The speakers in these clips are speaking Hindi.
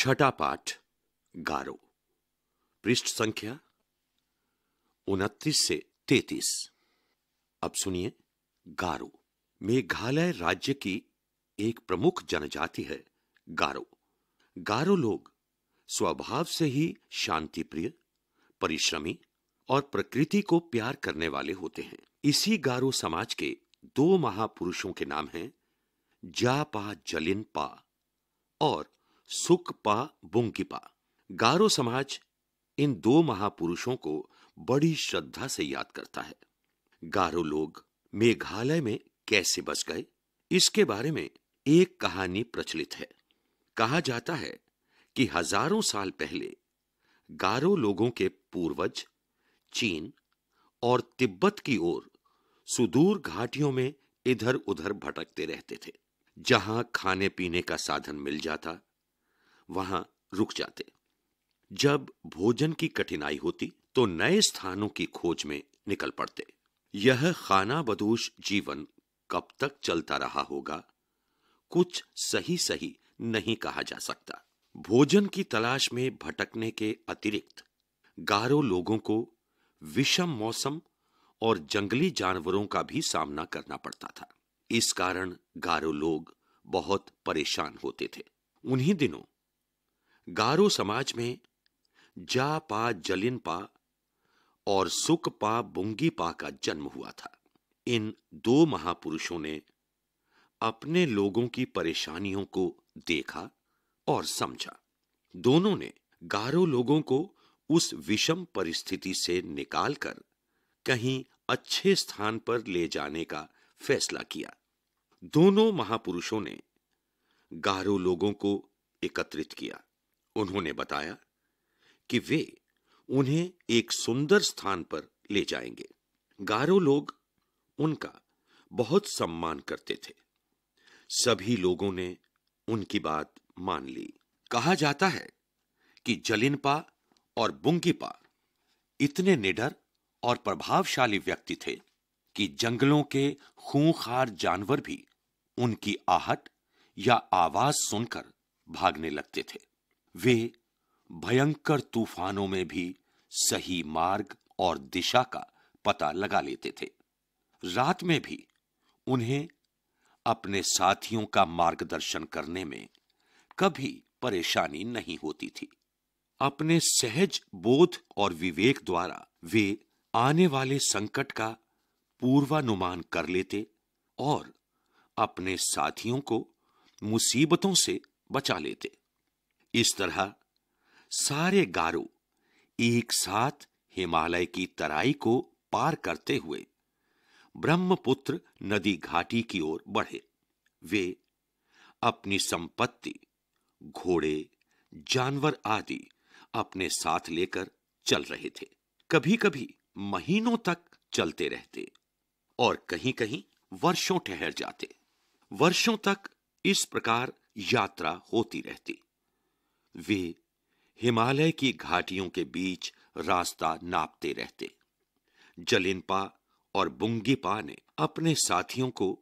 छठा पाठ गारो पृष्ठ संख्या उनतीस से तैतीस अब सुनिए गारो मेघालय राज्य की एक प्रमुख जनजाति है गारो गारो लोग स्वभाव से ही शांति प्रिय परिश्रमी और प्रकृति को प्यार करने वाले होते हैं इसी गारो समाज के दो महापुरुषों के नाम हैं जापा पा और सुकपा बुंकिपा गारो समाज इन दो महापुरुषों को बड़ी श्रद्धा से याद करता है गारो लोग मेघालय में कैसे बस गए इसके बारे में एक कहानी प्रचलित है कहा जाता है कि हजारों साल पहले गारो लोगों के पूर्वज चीन और तिब्बत की ओर सुदूर घाटियों में इधर उधर भटकते रहते थे जहां खाने पीने का साधन मिल जाता वहां रुक जाते जब भोजन की कठिनाई होती तो नए स्थानों की खोज में निकल पड़ते यह खाना बदोश जीवन कब तक चलता रहा होगा कुछ सही सही नहीं कहा जा सकता भोजन की तलाश में भटकने के अतिरिक्त गारो लोगों को विषम मौसम और जंगली जानवरों का भी सामना करना पड़ता था इस कारण गारो लोग बहुत परेशान होते थे उन्हीं दिनों गारो समाज में जा पा जलिन पा और सुख पा बुंगी पा का जन्म हुआ था इन दो महापुरुषों ने अपने लोगों की परेशानियों को देखा और समझा दोनों ने गारो लोगों को उस विषम परिस्थिति से निकालकर कहीं अच्छे स्थान पर ले जाने का फैसला किया दोनों महापुरुषों ने गारो लोगों को एकत्रित किया उन्होंने बताया कि वे उन्हें एक सुंदर स्थान पर ले जाएंगे गारो लोग उनका बहुत सम्मान करते थे सभी लोगों ने उनकी बात मान ली कहा जाता है कि जलिनपा और बुंगीपा इतने निडर और प्रभावशाली व्यक्ति थे कि जंगलों के खूंखार जानवर भी उनकी आहट या आवाज सुनकर भागने लगते थे वे भयंकर तूफानों में भी सही मार्ग और दिशा का पता लगा लेते थे रात में भी उन्हें अपने साथियों का मार्गदर्शन करने में कभी परेशानी नहीं होती थी अपने सहज बोध और विवेक द्वारा वे आने वाले संकट का पूर्वानुमान कर लेते और अपने साथियों को मुसीबतों से बचा लेते इस तरह सारे गारो एक साथ हिमालय की तराई को पार करते हुए ब्रह्मपुत्र नदी घाटी की ओर बढ़े वे अपनी संपत्ति घोड़े जानवर आदि अपने साथ लेकर चल रहे थे कभी कभी महीनों तक चलते रहते और कहीं कहीं वर्षों ठहर जाते वर्षों तक इस प्रकार यात्रा होती रहती वे हिमालय की घाटियों के बीच रास्ता नापते रहते जलिनपा और बुंगीपा ने अपने साथियों को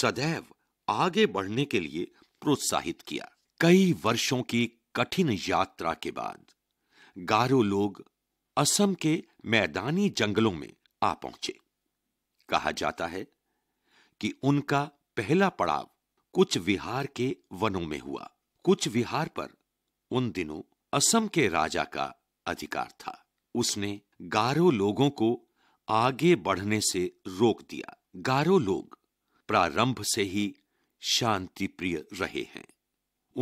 सदैव आगे बढ़ने के लिए प्रोत्साहित किया कई वर्षों की कठिन यात्रा के बाद गारो लोग असम के मैदानी जंगलों में आ पहुंचे कहा जाता है कि उनका पहला पड़ाव कुछ विहार के वनों में हुआ कुछ विहार पर उन दिनों असम के राजा का अधिकार था उसने गारो लोगों को आगे बढ़ने से रोक दिया गारो लोग प्रारंभ से ही शांति प्रिय रहे हैं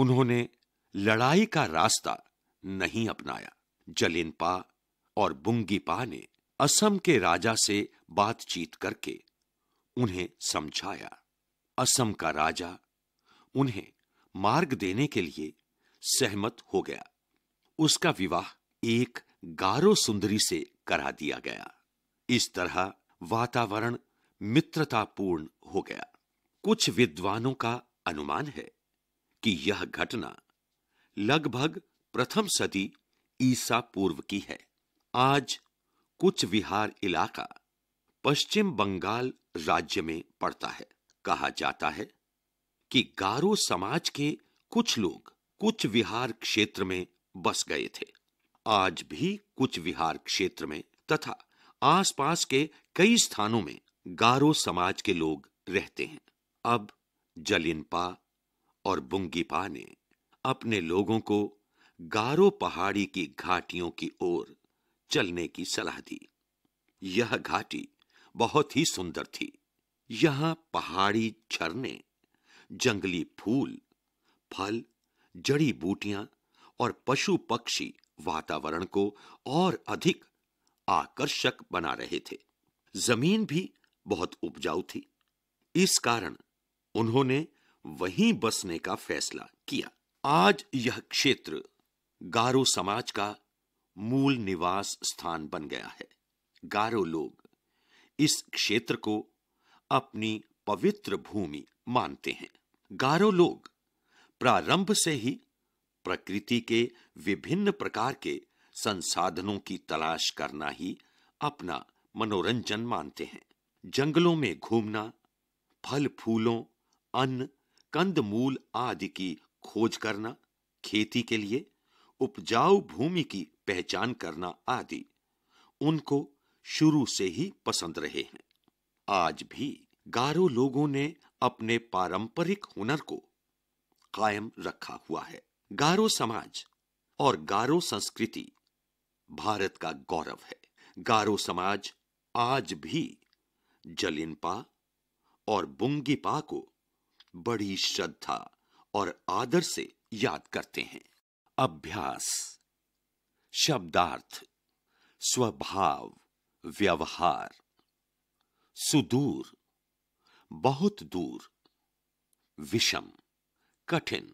उन्होंने लड़ाई का रास्ता नहीं अपनाया जलिनपा और बुंगीपा ने असम के राजा से बातचीत करके उन्हें समझाया असम का राजा उन्हें मार्ग देने के लिए सहमत हो गया उसका विवाह एक गारो सुंदरी से करा दिया गया इस तरह वातावरण मित्रतापूर्ण हो गया कुछ विद्वानों का अनुमान है कि यह घटना लगभग प्रथम सदी ईसा पूर्व की है आज कुछ विहार इलाका पश्चिम बंगाल राज्य में पड़ता है कहा जाता है कि गारो समाज के कुछ लोग कुछ विहार क्षेत्र में बस गए थे आज भी कुछ विहार क्षेत्र में तथा आसपास के कई स्थानों में गारो समाज के लोग रहते हैं अब जलिनपा और बुंगीपा ने अपने लोगों को गारो पहाड़ी की घाटियों की ओर चलने की सलाह दी यह घाटी बहुत ही सुंदर थी यहां पहाड़ी झरने जंगली फूल फल जड़ी बूटियां और पशु पक्षी वातावरण को और अधिक आकर्षक बना रहे थे जमीन भी बहुत उपजाऊ थी इस कारण उन्होंने वहीं बसने का फैसला किया आज यह क्षेत्र गारो समाज का मूल निवास स्थान बन गया है गारो लोग इस क्षेत्र को अपनी पवित्र भूमि मानते हैं गारो लोग प्रारंभ से ही प्रकृति के विभिन्न प्रकार के संसाधनों की तलाश करना ही अपना मनोरंजन मानते हैं जंगलों में घूमना फल फूलों अन्न कंद मूल आदि की खोज करना खेती के लिए उपजाऊ भूमि की पहचान करना आदि उनको शुरू से ही पसंद रहे हैं आज भी गारो लोगों ने अपने पारंपरिक हुनर को कायम रखा हुआ है गारो समाज और गारो संस्कृति भारत का गौरव है गारो समाज आज भी जलिनपा और बुंगीपा को बड़ी श्रद्धा और आदर से याद करते हैं अभ्यास शब्दार्थ स्वभाव व्यवहार सुदूर बहुत दूर विषम कठिन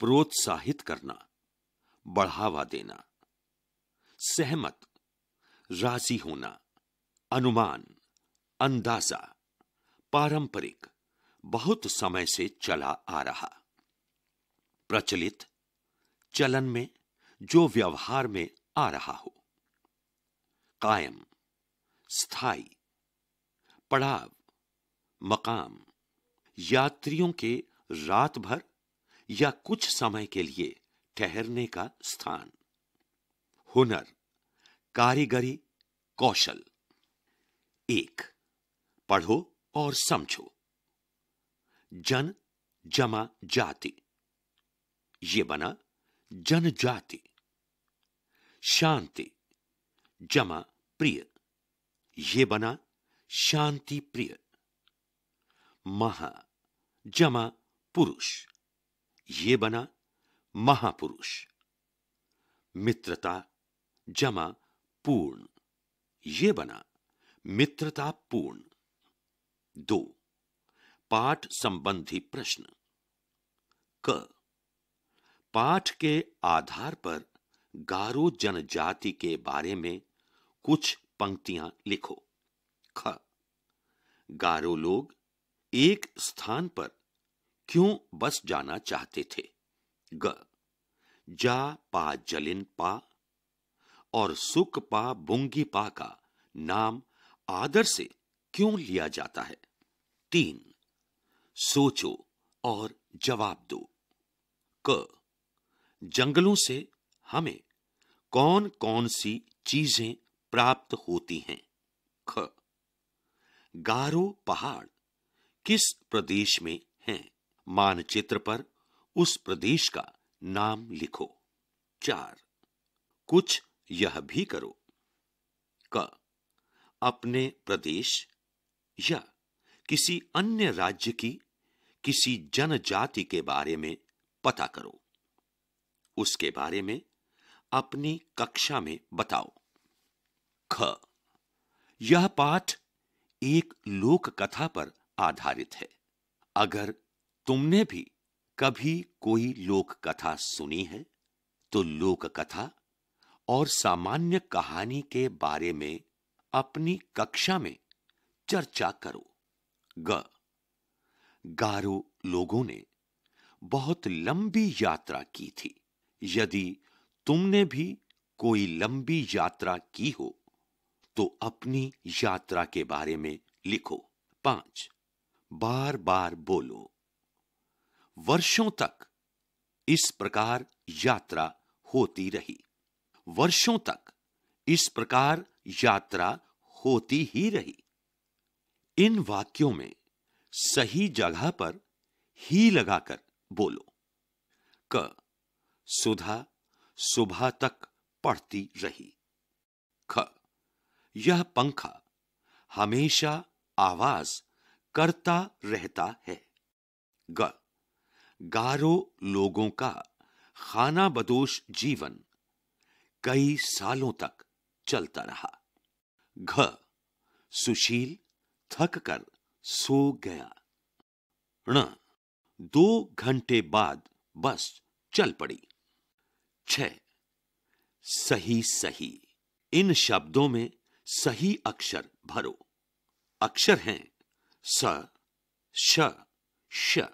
प्रोत्साहित करना बढ़ावा देना सहमत राजी होना अनुमान अंदाजा पारंपरिक बहुत समय से चला आ रहा प्रचलित चलन में जो व्यवहार में आ रहा हो कायम स्थाई पड़ाव मकाम यात्रियों के रात भर या कुछ समय के लिए ठहरने का स्थान हुनर कारीगरी कौशल एक पढ़ो और समझो जन जमा जाति ये बना जनजाति शांति जमा प्रिय ये बना शांति प्रिय महा जमा पुरुष ये बना महापुरुष मित्रता जमा पूर्ण ये बना मित्रता पूर्ण दो पाठ संबंधी प्रश्न क पाठ के आधार पर गारो जनजाति के बारे में कुछ पंक्तियां लिखो ख गारो लोग एक स्थान पर क्यों बस जाना चाहते थे ग जा पा जलिन पा और सुख पा बुंगी पा का नाम आदर से क्यों लिया जाता है तीन सोचो और जवाब दो क जंगलों से हमें कौन कौन सी चीजें प्राप्त होती हैं ख गारो पहाड़ किस प्रदेश में हैं मानचित्र पर उस प्रदेश का नाम लिखो चार कुछ यह भी करो क अपने प्रदेश या किसी अन्य राज्य की किसी जनजाति के बारे में पता करो उसके बारे में अपनी कक्षा में बताओ ख यह पाठ एक लोक कथा पर आधारित है अगर तुमने भी कभी कोई लोक कथा सुनी है तो लोक कथा और सामान्य कहानी के बारे में अपनी कक्षा में चर्चा करो ग गारो लोगों ने बहुत लंबी यात्रा की थी यदि तुमने भी कोई लंबी यात्रा की हो तो अपनी यात्रा के बारे में लिखो पांच बार बार बोलो वर्षों तक इस प्रकार यात्रा होती रही वर्षों तक इस प्रकार यात्रा होती ही रही इन वाक्यों में सही जगह पर ही लगाकर बोलो क सुधा सुबह तक पढ़ती रही ख यह पंखा हमेशा आवाज करता रहता है ग गारो लोगों का खाना बदोश जीवन कई सालों तक चलता रहा घ सुशील थक कर सो गया ण दो घंटे बाद बस चल पड़ी छ सही सही इन शब्दों में सही अक्षर भरो अक्षर हैं स श श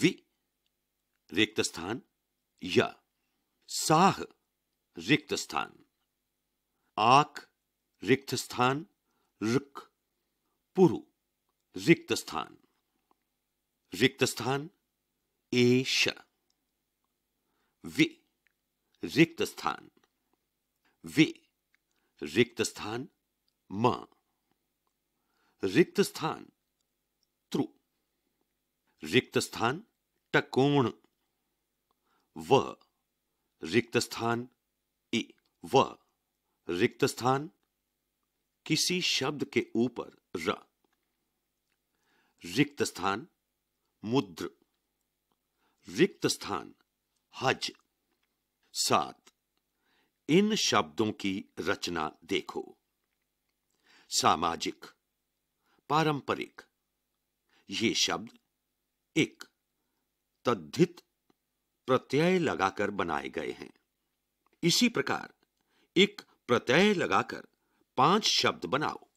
वि रिक्त स्थान या साह रिक्त स्थान आक रिक्त स्थान रुक पुरु रिक्त स्थान रिक्त स्थान एश वि रिक्त स्थान वे रिक्त स्थान म रिक्त स्थान रिक्त स्थान टकोण व रिक्त स्थान ए व रिक्त स्थान किसी शब्द के ऊपर र रिक्त स्थान मुद्र रिक्त स्थान हज सात इन शब्दों की रचना देखो सामाजिक पारंपरिक ये शब्द एक तद्धित प्रत्यय लगाकर बनाए गए हैं इसी प्रकार एक प्रत्यय लगाकर पांच शब्द बनाओ